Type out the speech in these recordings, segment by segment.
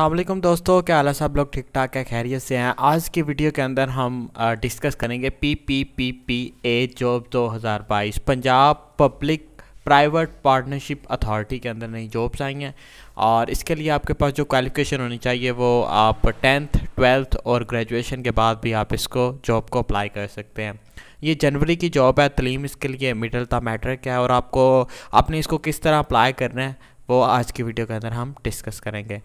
अल्लाम दोस्तों क्या हाल है सब लोग ठीक ठाक है खैरियत से हैं आज की वीडियो के अंदर हम डिस्कस करेंगे P P P P A job दो हज़ार बाईस Punjab public private partnership authority के अंदर नई जॉब्स आई हैं और इसके लिए आपके पास जो क्वालिफिकेशन होनी चाहिए वो आप टेंथ ट्वेल्थ और ग्रेजुएशन के बाद भी आप इसको जॉब को अप्लाई कर सकते हैं ये जनवरी की जॉब है तलीम इसके लिए मिडल था मैटर क्या है और आपको आपने इसको किस तरह अप्लाई करना है वो आज की वीडियो के अंदर हम डिस्कस करेंगे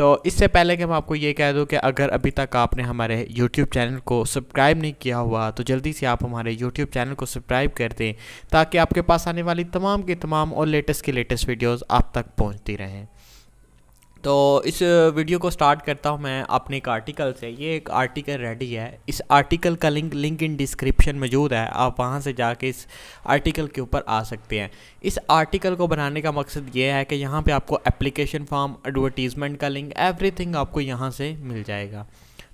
तो इससे पहले कि हम आपको ये कह दूँ कि अगर अभी तक आपने हमारे यूट्यूब चैनल को सब्सक्राइब नहीं किया हुआ तो जल्दी से आप हमारे यूट्यूब चैनल को सब्सक्राइब कर दें ताकि आपके पास आने वाली तमाम के तमाम और लेटेस्ट की लेटेस्ट वीडियोज़ आप तक पहुँचती रहें तो इस वीडियो को स्टार्ट करता हूँ मैं अपने एक आर्टिकल से ये एक आर्टिकल रेडी है इस आर्टिकल का लिंक लिंक इन डिस्क्रिप्शन मौजूद है आप वहाँ से जाके इस आर्टिकल के ऊपर आ सकते हैं इस आर्टिकल को बनाने का मकसद ये है कि यहाँ पे आपको एप्लीकेशन फॉर्म एडवर्टीज़मेंट का लिंक एवरीथिंग आपको यहाँ से मिल जाएगा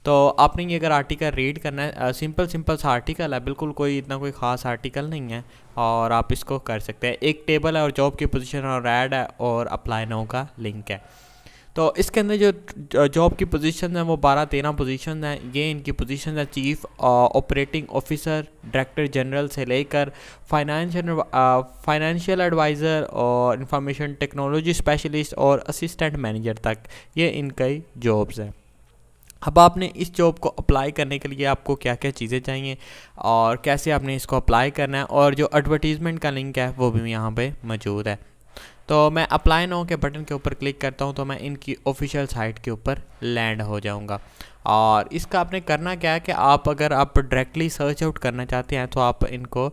तो आपने ये अगर आर्टिकल रीड करना है सिंपल सिंपल सा आर्टिकल है बिल्कुल कोई इतना कोई ख़ास आर्टिकल नहीं है और आप इसको कर सकते हैं एक टेबल है और जॉब की पोजिशन और एड है और अप्लाई नाउ का लिंक है तो इसके अंदर जो जॉब की पोजीशन है वो बारह तेरह पोजीशन हैं ये इनकी पोजीशन है chief operating officer director general से लेकर फाइनेंशियल फाइनेंशियल एडवाइज़र और इंफॉर्मेशन टेक्नोलॉजी स्पेशलिस्ट और असिस्टेंट मैनेजर तक ये इनकी जॉब्स हैं अब आपने इस जॉब को अप्लाई करने के लिए आपको क्या क्या चीज़ें चाहिए और कैसे आपने इसको अप्लाई करना है और जो एडवर्टीज़मेंट का लिंक है वो भी यहाँ पे मौजूद है तो मैं अप्लाई नाउ के बटन के ऊपर क्लिक करता हूँ तो मैं इनकी ऑफिशियल साइट के ऊपर लैंड हो जाऊँगा और इसका आपने करना क्या है कि आप अगर आप डायरेक्टली सर्च आउट करना चाहते हैं तो आप इनको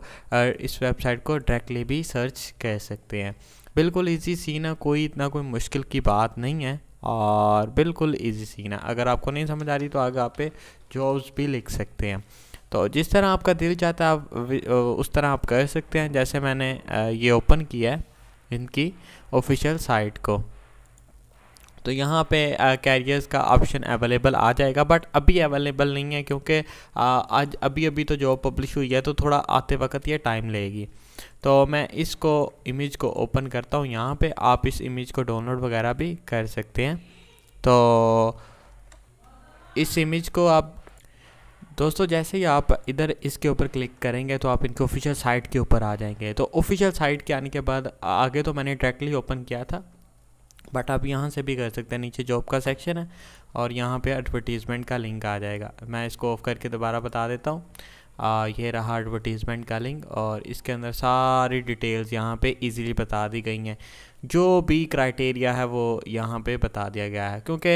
इस वेबसाइट को डायरेक्टली भी सर्च कर सकते हैं बिल्कुल इजी सीना कोई इतना कोई मुश्किल की बात नहीं है और बिल्कुल इजी सीना अगर आपको नहीं समझ आ रही तो आगे आप पे जॉब्स भी लिख सकते हैं तो जिस तरह आपका दिल चाहता है आप उस तरह आप कर सकते हैं जैसे मैंने ये ओपन किया है इनकी ऑफिशियल साइट को तो यहाँ पे कैरियर्स का ऑप्शन अवेलेबल आ जाएगा बट अभी अवेलेबल नहीं है क्योंकि आज अभी अभी तो जॉब पब्लिश हुई है तो थोड़ा आते वक्त ये टाइम लेगी तो मैं इसको इमेज को ओपन करता हूँ यहाँ पे आप इस इमेज को डाउनलोड वगैरह भी कर सकते हैं तो इस इमेज को आप दोस्तों जैसे ही आप इधर इसके ऊपर क्लिक करेंगे तो आप इनके ऑफिशियल साइट के ऊपर आ जाएंगे तो ऑफिशियल साइट के आने के बाद आगे तो मैंने डायरेक्टली ओपन किया था बट आप यहाँ से भी कर सकते हैं नीचे जॉब का सेक्शन है और यहाँ पे एडवर्टीज़मेंट का लिंक आ जाएगा मैं इसको ऑफ करके दोबारा बता देता हूँ ये रहा एडवर्टीज़मेंट का लिंक और इसके अंदर सारी डिटेल्स यहाँ पर ईज़िली बता दी गई हैं जो भी क्राइटेरिया है वो यहाँ पे बता दिया गया है क्योंकि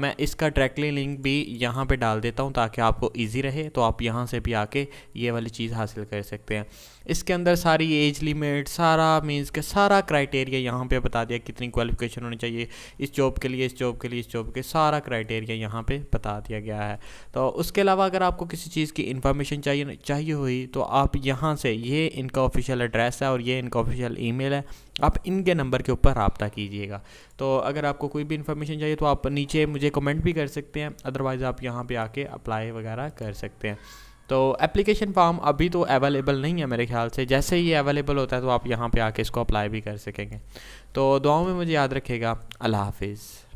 मैं इसका डायरेक्टली लिंक भी यहाँ पे डाल देता हूँ ताकि आपको इजी रहे तो आप यहाँ से भी आके ये वाली चीज़ हासिल कर सकते हैं इसके अंदर सारी एज लिमिट सारा मीन्स के सारा क्राइटेरिया यहाँ पे बता दिया कितनी क्वालिफिकेशन होनी चाहिए इस जॉब के लिए इस जॉब के लिए इस जॉब के सारा क्राइटेरिया यहाँ पर बता दिया गया है तो उसके अलावा अगर आपको किसी चीज़ की इन्फॉर्मेशन चाहिए चाहिए हुई तो आप यहाँ से ये इनका ऑफिशियल एड्रेस है और ये इनका ऑफिशियल ई है आप इनके नंबर के ऊपर रबता कीजिएगा तो अगर आपको कोई भी इन्फॉर्मेशन चाहिए तो आप नीचे मुझे कमेंट भी कर सकते हैं अदरवाइज़ आप यहाँ पर आके अप्लाई वगैरह कर सकते हैं तो एप्लीकेशन फॉर्म अभी तो अवेलेबल नहीं है मेरे ख्याल से जैसे ही अवेलेबल होता है तो आप यहाँ पे आके इसको अप्लाई भी कर सकेंगे तो दुआओं में मुझे याद रखेगा अल्लाह हाफिज़